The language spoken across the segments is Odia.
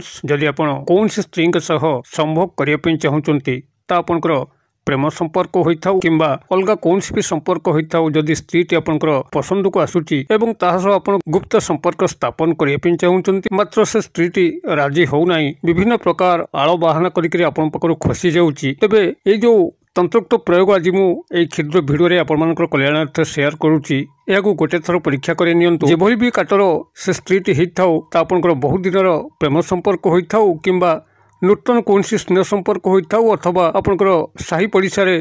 ଫ୍ରେଣ୍ଡସ୍ ଯଦି ଆପଣ କୌଣସି ସ୍ତ୍ରୀଙ୍କ ସହ ସମ୍ଭୋଗ କରିବା ପାଇଁ ଚାହୁଁଛନ୍ତି ତା ଆପଣଙ୍କର ପ୍ରେମ ସମ୍ପର୍କ ହୋଇଥାଉ କିମ୍ବା ଅଲଗା କୌଣସି ବି ସମ୍ପର୍କ ହୋଇଥାଉ ଯଦି ସ୍ତ୍ରୀଟି ଆପଣଙ୍କର ପସନ୍ଦକୁ ଆସୁଛି ଏବଂ ତାହା ସହ ଆପଣ ଗୁପ୍ତ ସମ୍ପର୍କ ସ୍ଥାପନ କରିବା ପାଇଁ ଚାହୁଁଛନ୍ତି ମାତ୍ର ସେ ସ୍ତ୍ରୀଟି ରାଜି ହେଉନାହିଁ ବିଭିନ୍ନ ପ୍ରକାର ଆଳ ବାହାନା କରିକିରି ଆପଣଙ୍କ ପାଖରୁ ଖସି ଯାଉଛି ତେବେ ଏଇ ଯେଉଁ ତନ୍ତ୍ରୋକ୍ତ ପ୍ରୟୋଗ ଆଜି ମୁଁ ଏହି କ୍ଷୁଦ୍ର ଭିଡ଼ିଓରେ ଆପଣମାନଙ୍କର କଲ୍ୟାଣାର୍ଥ ସେୟାର କରୁଛି ଏହାକୁ ଗୋଟିଏ ଥର ପରୀକ୍ଷା କରାଇ ନିଅନ୍ତୁ ଯେଭଳି ବି କାଟର ସେ ସ୍ତ୍ରୀଟି ହୋଇଥାଉ ତା ଆପଣଙ୍କର ବହୁତ ଦିନର ପ୍ରେମ ସମ୍ପର୍କ ହୋଇଥାଉ କିମ୍ବା ନୂତନ କୌଣସି ସ୍ନେହ ସମ୍ପର୍କ ହୋଇଥାଉ ଅଥବା ଆପଣଙ୍କର ସାହି ପଡ଼ିଶାରେ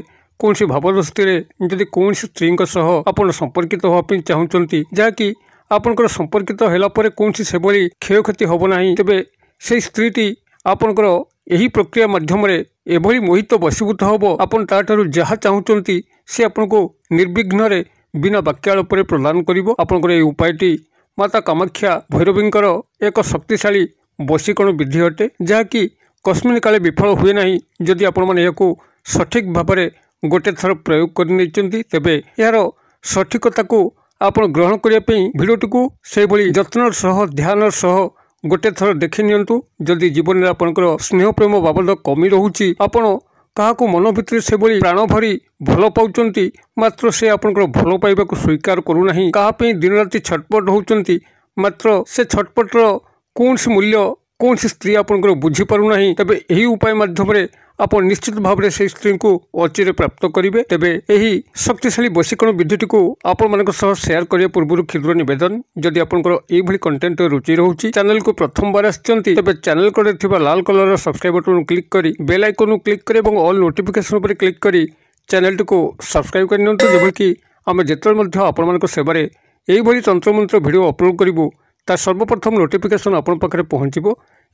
କୌଣସି ଭାବ ଦୃଷ୍ଟିରେ ଯଦି କୌଣସି ସ୍ତ୍ରୀଙ୍କ ସହ ଆପଣ ସମ୍ପର୍କିତ ହେବା ପାଇଁ ଚାହୁଁଛନ୍ତି ଯାହାକି ଆପଣଙ୍କର ସମ୍ପର୍କିତ ହେଲା ପରେ କୌଣସି ସେଭଳି କ୍ଷୟକ୍ଷତି ହେବ ନାହିଁ ତେବେ ସେହି ସ୍ତ୍ରୀଟି ଆପଣଙ୍କର ଏହି ପ୍ରକ୍ରିୟା ମାଧ୍ୟମରେ ଏଭଳି ମୋହିତ ବଶୀଭୂତ ହେବ ଆପଣ ତାଠାରୁ ଯାହା ଚାହୁଁଛନ୍ତି ସେ ଆପଣଙ୍କୁ ନିର୍ବିଘ୍ନରେ ବିନା ବାକ୍ୟାଳପରେ ପ୍ରଦାନ କରିବ ଆପଣଙ୍କର ଏହି ଉପାୟଟି ମାତା କାମାକ୍ଷା ଭୈରବୀଙ୍କର ଏକ ଶକ୍ତିଶାଳୀ ବଶୀକରଣ ବିଧି ଅଟେ ଯାହାକି କସ୍ମିନ କାଳେ ବିଫଳ ହୁଏ ନାହିଁ ଯଦି ଆପଣମାନେ ଏହାକୁ ସଠିକ୍ ଭାବରେ ଗୋଟେ ଥର ପ୍ରୟୋଗ କରିନେଇଛନ୍ତି ତେବେ ଏହାର ସଠିକତାକୁ ଆପଣ ଗ୍ରହଣ କରିବା ପାଇଁ ଭିଡ଼ିଓଟିକୁ ସେହିଭଳି ଯତ୍ନର ସହ ଧ୍ୟାନର ସହ ଗୋଟେ ଥର ଦେଖି ନିଅନ୍ତୁ ଯଦି ଜୀବନରେ ଆପଣଙ୍କର ସ୍ନେହ ପ୍ରେମ ବାବଦ କମି ରହୁଛି ଆପଣ କାହାକୁ ମନ ଭିତରେ ସେଭଳି ପ୍ରାଣ ଭରି ଭଲ ପାଉଛନ୍ତି ମାତ୍ର ସେ ଆପଣଙ୍କର ଭଲ ପାଇବାକୁ ସ୍ୱୀକାର କରୁନାହିଁ କାହା ପାଇଁ ଦିନରାତି ଛଟପଟ ହେଉଛନ୍ତି ମାତ୍ର ସେ ଛଟପଟର କୌଣସି ମୂଲ୍ୟ କୌଣସି ସ୍ତ୍ରୀ ଆପଣଙ୍କର ବୁଝିପାରୁନାହିଁ ତେବେ ଏହି ଉପାୟ ମାଧ୍ୟମରେ ଆପଣ ନିଶ୍ଚିତ ଭାବରେ ସେହି ସ୍ତ୍ରୀଙ୍କୁ ଅଚିରେ ପ୍ରାପ୍ତ କରିବେ ତେବେ ଏହି ଶକ୍ତିଶାଳୀ ବଶୀକରଣ ବିଧିଟିକୁ ଆପଣମାନଙ୍କ ସହ ସେୟାର କରିବା ପୂର୍ବରୁ କ୍ଷୁଦ୍ର ନିବେଦନ ଯଦି ଆପଣଙ୍କର ଏଇଭଳି କଣ୍ଟେଣ୍ଟରେ ରୁଚି ରହୁଛି ଚ୍ୟାନେଲକୁ ପ୍ରଥମବାର ଆସିଛନ୍ତି ତେବେ ଚ୍ୟାନେଲ କଡ଼ରେ ଥିବା ଲାଲ କଲରର ସବସ୍କ୍ରାଇବ୍ ବଟନକୁ କ୍ଲିକ୍ କରି ବେଲ୍ ଆଇକନକୁ କ୍ଲିକ୍ କରି ଏବଂ ଅଲ୍ ନୋଟିଫିକେସନ୍ ଉପରେ କ୍ଲିକ୍ କରି ଚ୍ୟାନେଲଟିକୁ ସବସ୍କ୍ରାଇବ୍ କରିନିଅନ୍ତୁ ଯେଭଳିକି ଆମେ ଯେତେବେଳେ ମଧ୍ୟ ଆପଣମାନଙ୍କ ସେବାରେ ଏଇଭଳି ତନ୍ତ୍ରମନ୍ତ୍ର ଭିଡ଼ିଓ ଅପଲୋଡ଼ କରିବୁ ତା ସର୍ବପ୍ରଥମ ନୋଟିଫିକେସନ୍ ଆପଣଙ୍କ ପାଖରେ ପହଞ୍ଚିବ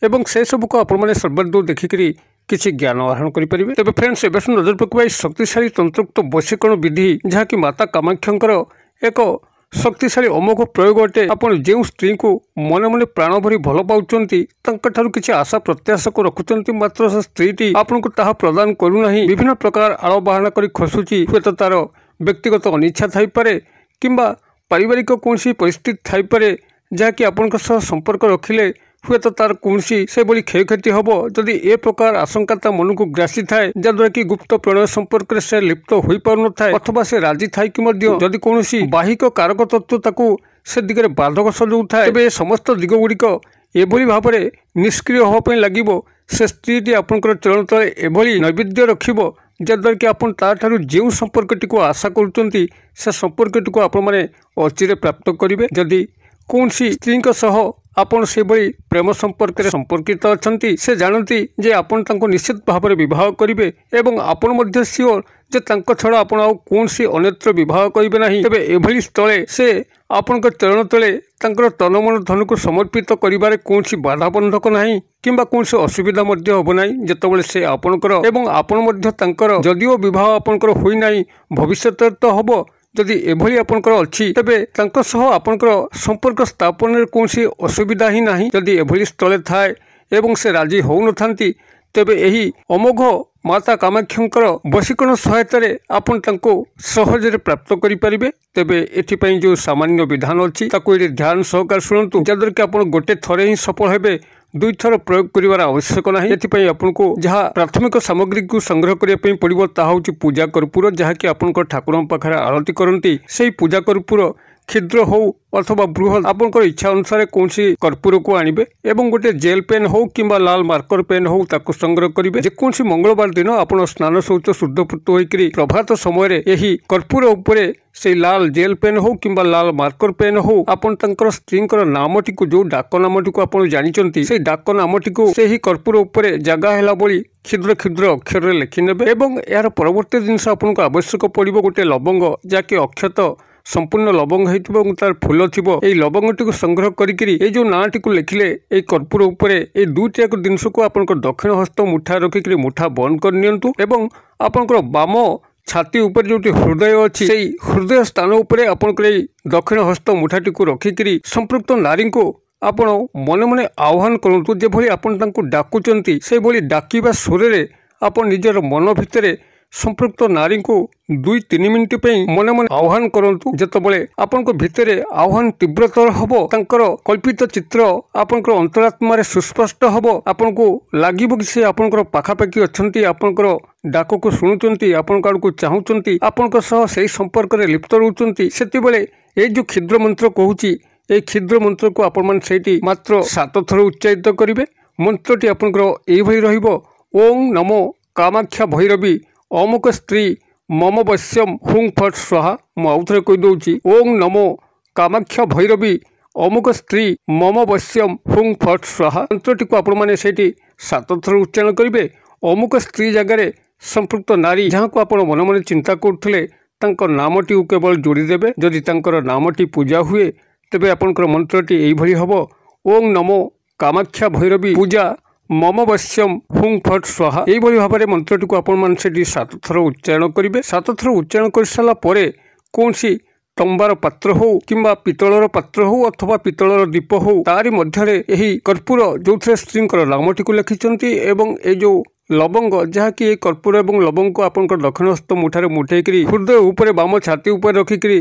ଏବଂ ସେସବୁକୁ ଆପଣମାନେ ସର୍ବାଦୃ ଦେଖିକରି କିଛି ଜ୍ଞାନ ଆହରଣ କରିପାରିବେ ତେବେ ଫ୍ରେଣ୍ଡସ୍ ଏବେ ସବୁ ନଜର ପକାଇବା ଏହି ଶକ୍ତିଶାଳୀ ତନ୍ତ୍ରୁକ୍ତ ବଶୀକରଣ ବିଧି ଯାହାକି ମାତା କାମାକ୍ଷଙ୍କର ଏକ ଶକ୍ତିଶାଳୀ ଅମୋଘ ପ୍ରୟୋଗ ଅଟେ ଆପଣ ଯେଉଁ ସ୍ତ୍ରୀଙ୍କୁ ମନେ ମନେ ପ୍ରାଣ ଭରି ଭଲ ପାଉଛନ୍ତି ତାଙ୍କଠାରୁ କିଛି ଆଶା ପ୍ରତ୍ୟାଶାକୁ ରଖୁଛନ୍ତି ମାତ୍ର ସେ ସ୍ତ୍ରୀଟି ଆପଣଙ୍କୁ ତାହା ପ୍ରଦାନ କରୁନାହିଁ ବିଭିନ୍ନ ପ୍ରକାର ଆଳ ବାହାନା କରି ଖସୁଛି ହୁଏତ ତା'ର ବ୍ୟକ୍ତିଗତ ଅନିଚ୍ଛା ଥାଇପାରେ କିମ୍ବା ପାରିବାରିକ କୌଣସି ପରିସ୍ଥିତି ଥାଇପାରେ ଯାହାକି ଆପଣଙ୍କ ସହ ସମ୍ପର୍କ ରଖିଲେ ହୁଏତ ତାର କୌଣସି ସେଭଳି କ୍ଷୟକ୍ଷତି ହେବ ଯଦି ଏ ପ୍ରକାର ଆଶଙ୍କା ତା ମନକୁ ଗ୍ରାସିଥାଏ ଯାହାଦ୍ୱାରା କି ଗୁପ୍ତ ପ୍ରଣୟ ସମ୍ପର୍କରେ ସେ ଲିପ୍ତ ହୋଇପାରୁନଥାଏ ଅଥବା ସେ ରାଜି ଥାଇକି ମଧ୍ୟ ଯଦି କୌଣସି ବାହିକ କାରକ ତତ୍ତ୍ୱ ତାକୁ ସେ ଦିଗରେ ବାଧକ ସଜାଉଥାଏ ତେବେ ଏ ସମସ୍ତ ଦିଗଗୁଡ଼ିକ ଏଭଳି ଭାବରେ ନିଷ୍କ୍ରିୟ ହେବା ପାଇଁ ଲାଗିବ ସେ ସ୍ତ୍ରୀଟି ଆପଣଙ୍କର ଚରଣ ତଳେ ଏଭଳି ନୈବେଦ୍ୟ ରଖିବ ଯାହାଦ୍ୱାରା କି ଆପଣ ତାଠାରୁ ଯେଉଁ ସମ୍ପର୍କଟିକୁ ଆଶା କରୁଛନ୍ତି ସେ ସମ୍ପର୍କଟିକୁ ଆପଣମାନେ ଅଚିରେ ପ୍ରାପ୍ତ କରିବେ ଯଦି କୌଣସି ସ୍ତ୍ରୀଙ୍କ ସହ ଆପଣ ସେଭଳି ପ୍ରେମ ସମ୍ପର୍କରେ ସମ୍ପର୍କିତ ଅଛନ୍ତି ସେ ଜାଣନ୍ତି ଯେ ଆପଣ ତାଙ୍କୁ ନିଶ୍ଚିତ ଭାବରେ ବିବାହ କରିବେ ଏବଂ ଆପଣ ମଧ୍ୟ ସିଓର ଯେ ତାଙ୍କ ଛଡ଼ା ଆପଣ ଆଉ କୌଣସି ଅନ୍ୟତ୍ର ବିବାହ କରିବେ ନାହିଁ ତେବେ ଏଭଳି ସ୍ଥଳେ ସେ ଆପଣଙ୍କ ଚରଣ ତଳେ ତାଙ୍କର ତନମନ ଧନକୁ ସମର୍ପିତ କରିବାରେ କୌଣସି ବାଧାବନ୍ଧକ ନାହିଁ କିମ୍ବା କୌଣସି ଅସୁବିଧା ମଧ୍ୟ ହେବ ନାହିଁ ଯେତେବେଳେ ସେ ଆପଣଙ୍କର ଏବଂ ଆପଣ ମଧ୍ୟ ତାଙ୍କର ଯଦିଓ ବିବାହ ଆପଣଙ୍କର ହୋଇନାହିଁ ଭବିଷ୍ୟତରେ ତ ହେବ ଯଦି ଏଭଳି ଆପଣଙ୍କର ଅଛି ତେବେ ତାଙ୍କ ସହ ଆପଣଙ୍କର ସମ୍ପର୍କ ସ୍ଥାପନରେ କୌଣସି ଅସୁବିଧା ହିଁ ନାହିଁ ଯଦି ଏଭଳି ସ୍ଥଳେ ଥାଏ ଏବଂ ସେ ରାଜି ହେଉନଥାନ୍ତି ତେବେ ଏହି ଅମୋଘ ମାତା କାମାକ୍ଷଙ୍କର ବଶୀକରଣ ସହାୟତାରେ ଆପଣ ତାଙ୍କୁ ସହଜରେ ପ୍ରାପ୍ତ କରିପାରିବେ ତେବେ ଏଥିପାଇଁ ଯେଉଁ ସାମାନ୍ୟ ବିଧାନ ଅଛି ତାକୁ ଏଠି ଧ୍ୟାନ ସହକାର ଶୁଣନ୍ତୁ ଯାହାଦ୍ୱାରା କି ଆପଣ ଗୋଟେ ଥରେ ହିଁ ସଫଳ ହେବେ ଦୁଇଥର ପ୍ରୟୋଗ କରିବାର ଆବଶ୍ୟକ ନାହିଁ ଏଥିପାଇଁ ଆପଣଙ୍କୁ ଯାହା ପ୍ରାଥମିକ ସାମଗ୍ରୀକୁ ସଂଗ୍ରହ କରିବା ପାଇଁ ପଡ଼ିବ ତାହା ହେଉଛି ପୂଜା କର୍ପୂର ଯାହାକି ଆପଣଙ୍କ ଠାକୁରଙ୍କ ପାଖରେ ଆଳତି କରନ୍ତି ସେହି ପୂଜା କର୍ପୂର କ୍ଷୁଦ୍ର ହଉ ଅଥବା ବୃହତ୍ ଆପଣଙ୍କର ଇଚ୍ଛା ଅନୁସାରେ କୌଣସି କର୍ପୁରକୁ ଆଣିବେ ଏବଂ ଗୋଟେ ଜେଲ୍ ପେନ୍ ହଉ କିମ୍ବା ଲାଲ ମାର୍କର ପେନ୍ ହଉ ତାକୁ ସଂଗ୍ରହ କରିବେ ଯେକୌଣସି ମଙ୍ଗଳବାର ଦିନ ଆପଣ ସ୍ନାନ ଶୌଚ ଶୁଦ୍ଧପୂତ ହୋଇକରି ପ୍ରଭାତ ସମୟରେ ଏହି କର୍ପୁର ଉପରେ ସେଇ ଲାଲ ଜେଲ୍ ପେନ୍ ହଉ କିମ୍ବା ଲାଲ ମାର୍କର ପେନ୍ ହଉ ଆପଣ ତାଙ୍କର ସ୍ତ୍ରୀଙ୍କର ନାମଟିକୁ ଯେଉଁ ଡାକ ନାମଟିକୁ ଆପଣ ଜାଣିଛନ୍ତି ସେଇ ଡାକ ନାମଟିକୁ ସେହି କର୍ପୁର ଉପରେ ଜାଗା ହେଲା ଭଳି କ୍ଷୁଦ୍ର କ୍ଷୁଦ୍ର ଅକ୍ଷରରେ ଲେଖିନେବେ ଏବଂ ଏହାର ପରବର୍ତ୍ତୀ ଜିନିଷ ଆପଣଙ୍କୁ ଆବଶ୍ୟକ ପଡ଼ିବ ଗୋଟେ ଲବଙ୍ଗ ଯାହାକି ଅକ୍ଷତ ସମ୍ପୂର୍ଣ୍ଣ ଲବଙ୍ଗ ହେଇଥିବ ଏବଂ ତାର ଫୁଲ ଥିବ ଏଇ ଲବଙ୍ଗଟିକୁ ସଂଗ୍ରହ କରିକିରି ଏଇ ଯେଉଁ ନାଁଟିକୁ ଲେଖିଲେ ଏଇ କର୍ପୁର ଉପରେ ଏଇ ଦୁଇଟିଯାକ ଜିନିଷକୁ ଆପଣଙ୍କ ଦକ୍ଷିଣ ହସ୍ତ ମୁଠା ରଖିକିରି ମୁଠା ବନ୍ଦ କରିନିଅନ୍ତୁ ଏବଂ ଆପଣଙ୍କର ବାମ ଛାତି ଉପରେ ଯେଉଁଠି ହୃଦୟ ଅଛି ସେଇ ହୃଦୟ ସ୍ଥାନ ଉପରେ ଆପଣଙ୍କର ଏଇ ଦକ୍ଷିଣ ହସ୍ତ ମୁଠାଟିକୁ ରଖିକିରି ସମ୍ପୃକ୍ତ ନାରୀଙ୍କୁ ଆପଣ ମନେ ମନେ ଆହ୍ୱାନ କରନ୍ତୁ ଯେଭଳି ଆପଣ ତାଙ୍କୁ ଡାକୁଛନ୍ତି ସେଭଳି ଡାକିବା ସ୍ୱରରେ ଆପଣ ନିଜର ମନ ଭିତରେ ସମ୍ପୃକ୍ତ ନାରୀଙ୍କୁ ଦୁଇ ତିନି ମିନିଟ ପାଇଁ ମନେ ମନେ ଆହ୍ୱାନ କରନ୍ତୁ ଯେତେବେଳେ ଆପଣଙ୍କ ଭିତରେ ଆହ୍ୱାନ ତୀବ୍ରତର ହେବ ତାଙ୍କର କଳ୍ପିତ ଚିତ୍ର ଆପଣଙ୍କର ଅନ୍ତରାତ୍ମାରେ ସୁସ୍ପଷ୍ଟ ହେବ ଆପଣଙ୍କୁ ଲାଗିବ କି ସେ ଆପଣଙ୍କର ପାଖାପାଖି ଅଛନ୍ତି ଆପଣଙ୍କର ଡାକକୁ ଶୁଣୁଛନ୍ତି ଆପଣଙ୍କ ଆଡ଼କୁ ଚାହୁଁଛନ୍ତି ଆପଣଙ୍କ ସହ ସେହି ସମ୍ପର୍କରେ ଲିପ୍ତ ରହୁଛନ୍ତି ସେତେବେଳେ ଏଇ ଯେଉଁ କ୍ଷୁଦ୍ର ମନ୍ତ୍ର କହୁଛି ଏହି କ୍ଷୁଦ୍ର ମନ୍ତ୍ରକୁ ଆପଣମାନେ ସେଇଠି ମାତ୍ର ସାତ ଥର ଉଚ୍ଚାରିତ କରିବେ ମନ୍ତ୍ରଟି ଆପଣଙ୍କର ଏଇଭଳି ରହିବ ଓଂ ନମୋ କାମାକ୍ଷା ଭୈରବୀ ଅମୁକ ସ୍ତ୍ରୀ ମମ ବୈଶ୍ୟମ ହୁଂ ଫଟ୍ ସ୍ୱାହା ମୁଁ ଆଉ ଥରେ କହିଦେଉଛି ଓଂ ନମୋ କାମାକ୍ଷ ଭୈରବୀ ଅମୁକ ସ୍ତ୍ରୀ ମମ ବୈଶ୍ୟମ ହୁଂ ଫଟ୍ ସ୍ୱାହା ମନ୍ତ୍ରଟିକୁ ଆପଣମାନେ ସେଇଠି ସାତ ଥର ଉଚ୍ଚାରଣ କରିବେ ଅମୁକ ସ୍ତ୍ରୀ ଜାଗାରେ ସମ୍ପୃକ୍ତ ନାରୀ ଯାହାକୁ ଆପଣ ମନେ ମନେ ଚିନ୍ତା କରୁଥିଲେ ତାଙ୍କ ନାମଟିକୁ କେବଳ ଯୋଡ଼ିଦେବେ ଯଦି ତାଙ୍କର ନାମଟି ପୂଜା ହୁଏ ତେବେ ଆପଣଙ୍କର ମନ୍ତ୍ରଟି ଏଇଭଳି ହେବ ଓଂ ନମୋ କାମାକ୍ଷା ଭୈରବୀ ପୂଜା মম বশ্যম হুং ফট সহা এইভাবে ভাবে মন্ত্রটি আপনার সেটি সাত থর উচ্চারণ করবে সাত থর উচ্চারণ করে সারা পরে কৌশি তম্বার পাত্র হো কিংবা পিতর পাত্র হো অথবা পিতর দ্বীপ হো তারি মধ্যে এই কর্পূর যে স্ত্রীকর নামটি লিখিছেন এবং এই যে লবঙ্গ যা কি এই কর্পূর এবং লবঙ্গ আপনার দক্ষিণ হস্ত মুঠার মুঠাইকি হৃদয় উপরে বাম ছাতি উপরে রক্ষিকি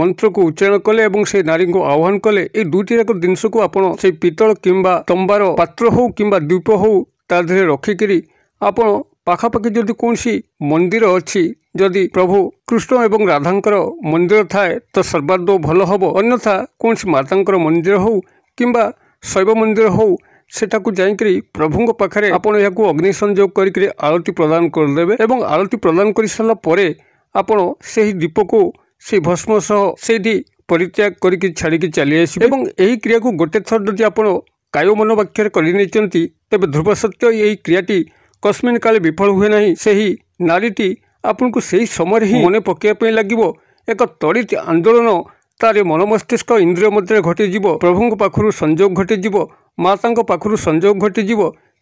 ମନ୍ତ୍ରକୁ ଉଚ୍ଚାରଣ କଲେ ଏବଂ ସେ ନାରୀଙ୍କୁ ଆହ୍ୱାନ କଲେ ଏଇ ଦୁଇଟି ଯାକ ଜିନିଷକୁ ଆପଣ ସେଇ ପିତ୍ତଳ କିମ୍ବା ତମ୍ବାର ପାତ୍ର ହେଉ କିମ୍ବା ଦ୍ୱୀପ ହେଉ ତା ଦେହରେ ରଖିକିରି ଆପଣ ପାଖାପାଖି ଯଦି କୌଣସି ମନ୍ଦିର ଅଛି ଯଦି ପ୍ରଭୁ କୃଷ୍ଣ ଏବଂ ରାଧାଙ୍କର ମନ୍ଦିର ଥାଏ ତ ସର୍ବାଦୌ ଭଲ ହେବ ଅନ୍ୟଥା କୌଣସି ମାତାଙ୍କର ମନ୍ଦିର ହେଉ କିମ୍ବା ଶୈବ ମନ୍ଦିର ହେଉ ସେଠାକୁ ଯାଇକିରି ପ୍ରଭୁଙ୍କ ପାଖରେ ଆପଣ ଏହାକୁ ଅଗ୍ନି ସଂଯୋଗ କରିକିରି ଆଳତି ପ୍ରଦାନ କରିଦେବେ ଏବଂ ଆଳତି ପ୍ରଦାନ କରିସାରିଲା ପରେ ଆପଣ ସେହି ଦୀପକୁ ସେଇ ଭସ୍ମ ସହ ସେଇଠି ପରିତ୍ୟାଗ କରିକି ଛାଡ଼ିକି ଚାଲି ଆସିବେ ଏବଂ ଏହି କ୍ରିୟାକୁ ଗୋଟେ ଥର ଯଦି ଆପଣ କାୟ ମନୋବାକ୍ୟରେ କରି ନେଇଛନ୍ତି ତେବେ ଧ୍ରୁବ ସତ୍ୟ ଏହି କ୍ରିୟାଟି କସ୍ମିନ୍ କାଳେ ବିଫଳ ହୁଏ ନାହିଁ ସେହି ନାରୀଟି ଆପଣଙ୍କୁ ସେହି ସମୟରେ ହିଁ ମନେ ପକାଇବା ପାଇଁ ଲାଗିବ ଏକ ତଳିତ ଆନ୍ଦୋଳନ ତାର ମନ ମସ୍ତିଷ୍କ ଇନ୍ଦ୍ରିୟ ମଧ୍ୟରେ ଘଟିଯିବ ପ୍ରଭୁଙ୍କ ପାଖରୁ ସଂଯୋଗ ଘଟିଯିବ ମାତାଙ୍କ ପାଖରୁ ସଂଯୋଗ ଘଟିଯିବ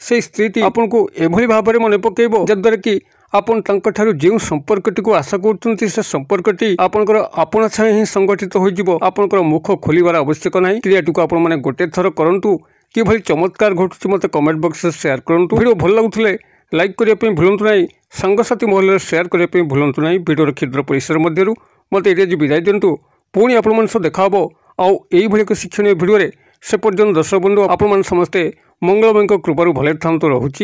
ସେହି ସ୍ତ୍ରୀଟି ଆପଣଙ୍କୁ ଏଭଳି ଭାବରେ ମନେ ପକାଇବ ଯଦ୍ୱାରା କି ଆପଣ ତାଙ୍କଠାରୁ ଯେଉଁ ସମ୍ପର୍କଟିକୁ ଆଶା କରୁଛନ୍ତି ସେ ସମ୍ପର୍କଟି ଆପଣଙ୍କର ଆପଣ ଛାଏଁ ହିଁ ସଂଗଠିତ ହୋଇଯିବ ଆପଣଙ୍କର ମୁଖ ଖୋଲିବାର ଆବଶ୍ୟକ ନାହିଁ କ୍ରିୟାଟିକୁ ଆପଣମାନେ ଗୋଟେ ଥର କରନ୍ତୁ କିଭଳି ଚମତ୍କାର ଘଟୁଛି ମୋତେ କମେଣ୍ଟ ବକ୍ସରେ ସେୟାର କରନ୍ତୁ ଭିଡ଼ିଓ ଭଲ ଲାଗୁଥିଲେ ଲାଇକ୍ କରିବା ପାଇଁ ଭୁଲନ୍ତୁ ନାହିଁ ସାଙ୍ଗସାଥୀ ମହଲରେ ସେୟାର କରିବା ପାଇଁ ଭୁଲନ୍ତୁ ନାହିଁ ଭିଡ଼ିଓର କ୍ଷୁଦ୍ର ପରିସର ମଧ୍ୟରୁ ମୋତେ ଏଇଟା ବିଦାୟ ଦିଅନ୍ତୁ ପୁଣି ଆପଣମାନଙ୍କ ସହ ଦେଖା ହେବ ଆଉ ଏଇଭଳି ଏକ ଶିକ୍ଷଣୀୟ ଭିଡ଼ିଓରେ ସେ ପର୍ଯ୍ୟନ୍ତ ଦର୍ଶକ ବନ୍ଧୁ ଆପଣମାନେ ସମସ୍ତେ ମଙ୍ଗଳମୟଙ୍କ କୃପାରୁ ଭଲରେ ଥାନ୍ତୁ ରହୁଛି